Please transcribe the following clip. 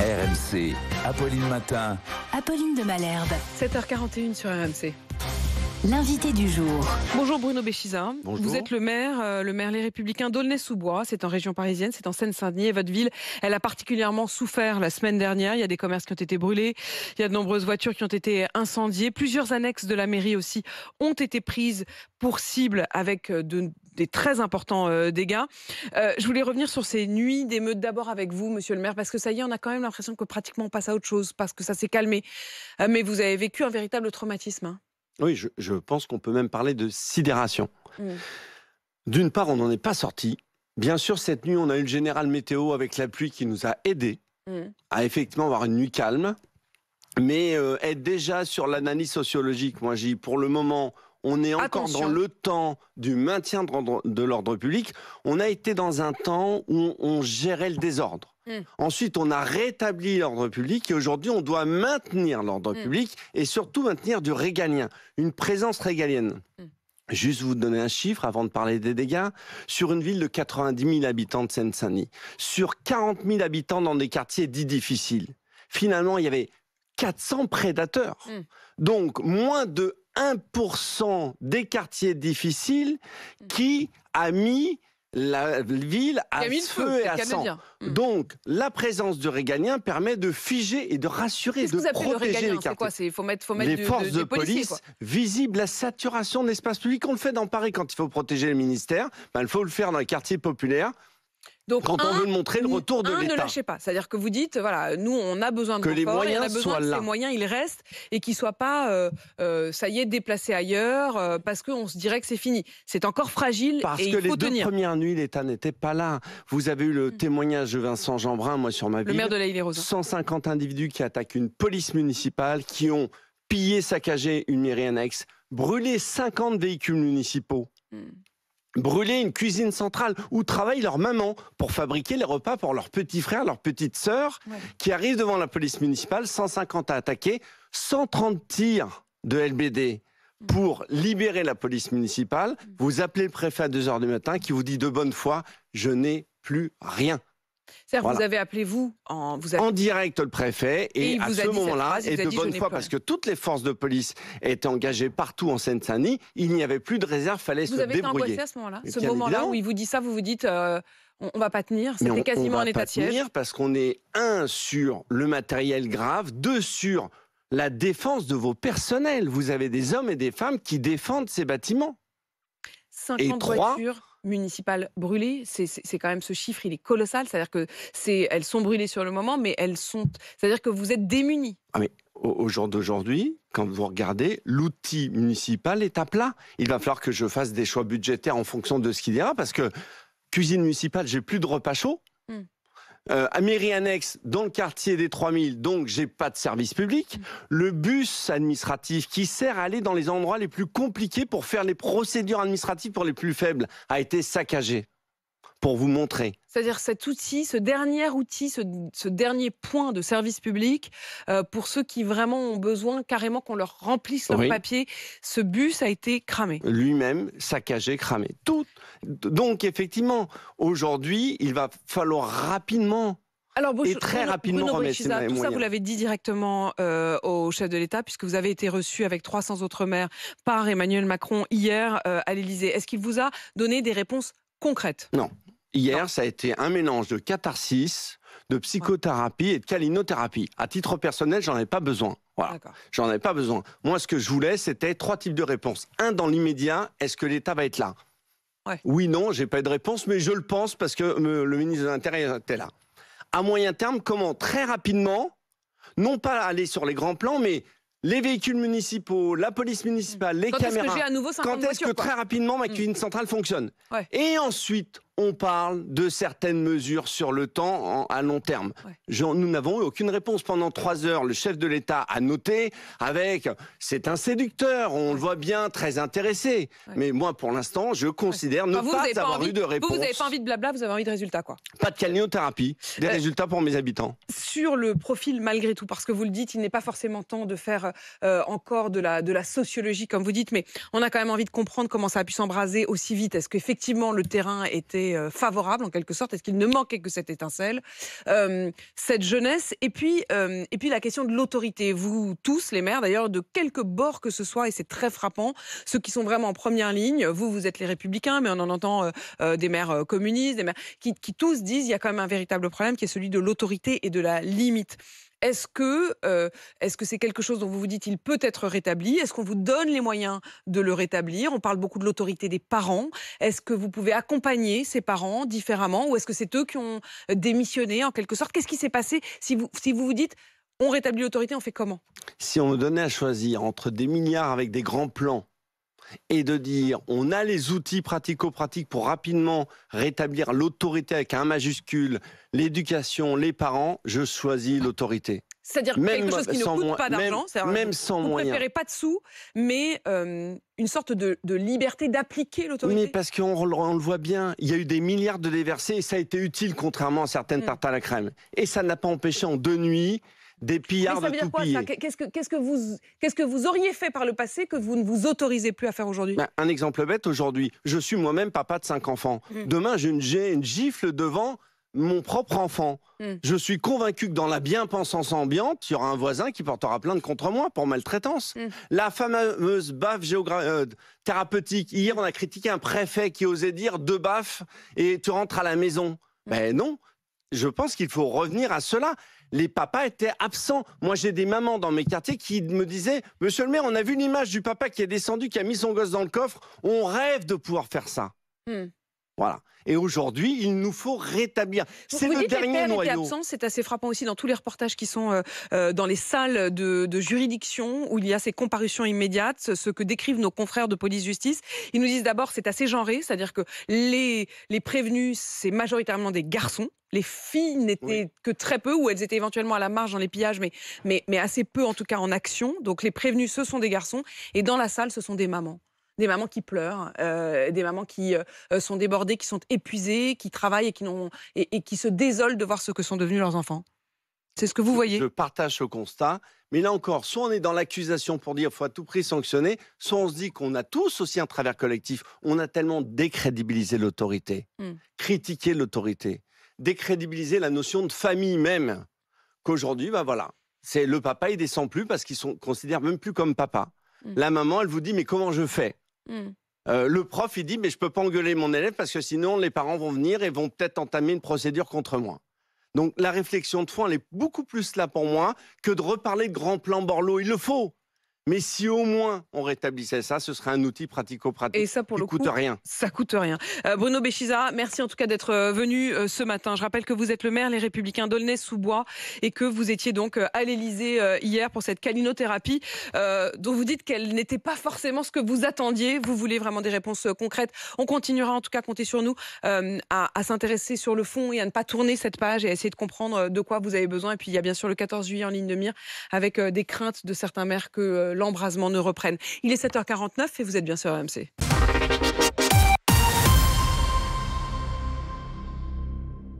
RMC, Apolline Matin. Apolline de Malherbe. 7h41 sur RMC. L'invité du jour. Bonjour Bruno Béchiza. Vous êtes le maire, euh, le maire Les Républicains d'Aulnay-sous-Bois. C'est en région parisienne, c'est en Seine-Saint-Denis. votre ville, elle a particulièrement souffert la semaine dernière. Il y a des commerces qui ont été brûlés, il y a de nombreuses voitures qui ont été incendiées. Plusieurs annexes de la mairie aussi ont été prises pour cible avec euh, de des très importants euh, dégâts. Euh, je voulais revenir sur ces nuits d'émeutes d'abord avec vous, monsieur le maire, parce que ça y est, on a quand même l'impression que pratiquement on passe à autre chose, parce que ça s'est calmé. Euh, mais vous avez vécu un véritable traumatisme. Hein. Oui, je, pense qu'on peut même parler de sidération. Mm. D'une part, on n'en est pas sorti. Bien sûr, cette nuit, on a eu le général météo avec la pluie qui nous a aidés mm. à effectivement avoir une nuit calme. Mais être déjà sur l'analyse sociologique, moi, j'ai pour le moment, on est encore dans le temps du maintien de l'ordre public. On a été dans un temps où on gérait le désordre. Hmm. Ensuite, on a rétabli l'ordre public et aujourd'hui, on doit maintenir l'ordre hmm. public et surtout maintenir du régalien, une présence régalienne. Hmm. Juste vous donner un chiffre avant de parler des dégâts. Sur une ville de 90 000 habitants de Seine-Saint-Denis, sur 40 000 habitants dans des quartiers dits difficiles, finalement, il y avait 400 prédateurs. Donc, moins de 1% des quartiers difficiles qui a mis la ville à feu, et à sang. Hmm. Donc, la présence de régalien permet de figer et de rassurer, de protéger les quartiers. Il faut mettre, faut mettre les forces de, police la saturation de l'espace public. On le fait dans Paris quand il faut protéger les ministères. Ben, il faut le faire dans les quartiers populaires quand on veut le montrer, le retour de l'État. ne lâchez pas. C'est-à-dire que vous dites, voilà, nous on a besoin de que les a besoin soient que là. ces moyens ils restent et qu'ils soient pas, euh, euh, ça y est, déplacés ailleurs parce euh, parce qu'on se dirait que c'est fini. C'est encore fragile parce et il que les deux premières nuits, l'État n'était pas là. Vous avez eu le mm. témoignage de Vincent Jeanbrun, moi sur ma ville. Le maire de la île 150 individus qui attaquent une police municipale, qui ont pillé, saccagé une mairie annexe, brûlé 50 véhicules municipaux. Mm brûler une cuisine centrale où travaille leur maman pour fabriquer les repas pour leurs petits frères, leurs petites sœurs, qui arrivent devant la police municipale, 150 à attaquer, 130 tirs de LBD mm. pour libérer la police municipale. Mm. Vous appelez le préfet à 2h du matin qui vous dit de bonne foi, je n'ai plus rien cest vous avez appelé vous en, vous en direct le préfet et, à ce moment-là, et de bonne foi, parce que toutes les forces de police étaient engagées partout en Seine-Saint-Denis, il n'y avait plus de réserve, fallait se débrouiller. Vous avez été angoissé à ce moment-là Ce moment-là où il vous dit ça, vous vous dites... Euh, on on, va pas tenir. C'était quasiment en état de siège. va pas tenir parce qu'on est un sur le matériel grave, deux sur la défense de vos personnels. Vous avez des hommes et des femmes qui défendent ces bâtiments et municipales brûlées. C'est quand même ce chiffre, il est colossal. C'est-à-dire que c'est, elles sont brûlées sur le moment, mais elles sont, c'est-à-dire que vous êtes démunis. Ah, mais au, jour d'aujourd'hui, quand vous regardez, l'outil municipal est à plat. Il va falloir que je fasse des choix budgétaires en fonction de ce qu'il y aura, parce que cuisine municipale, j'ai plus de repas chauds. Hmm à euh, mairie annexe dans le quartier des 3000, donc j'ai pas de service public. Le bus administratif qui sert à aller dans les endroits les plus compliqués pour faire les procédures administratives pour les plus faibles a été saccagé pour vous montrer. C'est-à-dire cet outil, ce dernier outil, ce, dernier point de service public euh, pour ceux qui vraiment ont besoin carrément qu'on leur remplisse leur papier. Ce bus a été cramé. Lui-même saccagé, cramé. Tout. Donc effectivement, aujourd'hui, il va falloir rapidement alors, et très rapidement Bruno tout ça, vous l'avez dit directement euh, au chef de l'État, puisque vous avez été reçu avec 300 autres maires par Emmanuel Macron hier euh, à l'Élysée. Est-ce qu'il vous a donné des réponses concrètes Non. Hier, ça a été un mélange de catharsis, de psychothérapie et de calinothérapie. À titre personnel, j'en ai pas besoin. Voilà. J'en avais pas besoin. Moi, ce que je voulais, c'était trois types de réponses. Un, dans l'immédiat, est-ce que l'État va être là Oui, non, j'ai pas eu de réponse, mais je le pense parce que le ministre de l'Intérieur était là. À moyen terme, comment très rapidement, non pas aller sur les grands plans, mais les véhicules municipaux, la police municipale, mmh. les caméras. quand est-ce que très rapidement ma mmh. cuisine centrale fonctionne Et ensuite, on parle de certaines mesures sur le temps à long terme. nous n'avons eu aucune réponse pendant trois heures. Le chef de l'État a noté avec c'est un séducteur, on le voit bien, très intéressé. Mais moi, pour l'instant, je considère ne pas, avoir eu de réponse. Vous n'avez pas envie de blabla, vous avez envie de résultats, quoi. Pas de calinothérapie, des euh, résultats pour mes habitants. Sur le profil, malgré tout, parce que vous le dites, il n'est pas forcément temps de faire euh, encore de la, de la sociologie, comme vous dites, mais on a quand même envie de comprendre comment ça a pu s'embraser aussi vite. Est-ce qu'effectivement le terrain était euh, favorable en quelque sorte Est-ce qu'il ne manquait que cette étincelle, euh, cette jeunesse Et puis, euh, et puis la question de l'autorité. Vous tous, les maires d'ailleurs, de quelque bord que ce soit, et c'est très frappant, ceux qui sont vraiment en première ligne, vous, vous êtes les républicains, mais on en entend des maires communistes, des maires qui, tous disent il y a quand même un véritable problème qui est celui de l'autorité et de la limite. Est-ce que ce que c'est quelque chose dont vous vous dites il peut être rétabli Est-ce qu'on vous donne les moyens de le rétablir On parle beaucoup de l'autorité des parents. Est-ce que vous pouvez accompagner ces parents différemment ou est-ce que c'est eux qui ont démissionné en quelque sorte Qu'est-ce qui s'est passé si vous si vous vous dites on rétablit l'autorité, on fait comment Si on nous donnait à choisir entre des milliards avec des grands plans et de dire on a les outils pratico-pratiques pour rapidement rétablir l'autorité avec un majuscule, l'éducation, les parents, je choisis l'autorité. C'est-à-dire quelque chose qui ne coûte pas d'argent, même, même, sans vous préférez pas de sous, mais euh, une sorte de, liberté d'appliquer l'autorité. Mais parce qu'on on le voit bien, il y a eu des milliards de déversés et ça a été utile contrairement à certaines mm. tartes à la crème. Et ça n'a pas empêché en deux nuits des pillards de Qu'est-ce que vous que vous auriez fait par le passé que vous ne vous autorisez plus à faire aujourd'hui ben, Un exemple bête aujourd'hui, je suis moi-même papa de cinq enfants. Mmh. Demain, j'ai une, une gifle devant mon propre enfant. Mmh. Je suis convaincu que dans la bien-pensance ambiante, il y aura un voisin qui portera plainte contre moi pour maltraitance. Mmh. La fameuse baffe euh, thérapeutique. Hier, on a critiqué un préfet qui osait dire deux baffes et tu rentres à la maison. Mais ben non. Je pense qu'il faut revenir à cela les papas étaient absents. Moi, j'ai des mamans dans mes quartiers qui me disaient Monsieur le maire, on a vu l'image du papa qui est descendu, qui a mis son gosse dans le coffre. On rêve de pouvoir faire ça. Hmm. Et aujourd'hui, il nous faut rétablir. C'est le dernier noyau. C'est assez frappant aussi dans tous les reportages qui sont euh, euh, dans les salles de, juridiction où il y a ces comparutions immédiates, ce que décrivent nos confrères de police-justice. Ils nous disent d'abord c'est assez genré, c'est-à-dire que les, les prévenus, c'est majoritairement des garçons. Les filles n'étaient que très peu, ou elles étaient éventuellement à la marge dans les pillages, mais, mais, mais assez peu en tout cas en action. Donc les prévenus, ce sont des garçons, et dans la salle, ce sont des mamans des mamans qui pleurent, euh, des mamans qui euh, sont débordées, qui sont épuisées, qui travaillent et qui, et qui se désolent de voir ce que sont devenus leurs enfants. C'est ce que vous voyez. Je partage ce constat. Mais là encore, soit on est dans l'accusation pour dire faut à tout prix sanctionner, soit on se dit qu'on a tous aussi un travers collectif. On a tellement décrédibilisé l'autorité, hmm. critiqué l'autorité, décrédibilisé la notion de famille même, qu'aujourd'hui, bah voilà, c'est le papa, il descend plus parce qu'ils sont considèrent même plus comme papa. Hmm. La maman, elle vous dit mais comment je fais Hmm. Euh, le prof, il dit, mais je peux pas engueuler mon élève parce que sinon les parents vont venir et vont peut-être entamer une procédure contre moi. Donc la réflexion de fond, elle est beaucoup plus là pour moi que de reparler de grand plan Borloo. Il le faut. Mais si au moins on rétablissait ça, ce serait un outil pratico-pratique. Et ça, pour le coûte rien. Ça coûte rien. Euh, Bruno Béchiza, merci en tout cas d'être euh, venu euh, ce matin. Je rappelle que vous êtes le maire Les Républicains d'Aulnay-sous-Bois et que vous étiez donc euh, à l'Élysée hier pour cette calinothérapie dont vous dites qu'elle n'était pas forcément ce que vous attendiez. Vous voulez vraiment des réponses concrètes. On continuera en tout cas, compter sur nous, à, à s'intéresser sur le fond et à ne pas tourner cette page et à essayer de comprendre de quoi vous avez besoin. Et puis il y a bien sûr le 14 juillet en ligne de mire avec des craintes de certains maires que l'embrasement ne reprenne. Il est 7h49 et vous êtes bien sur AMC.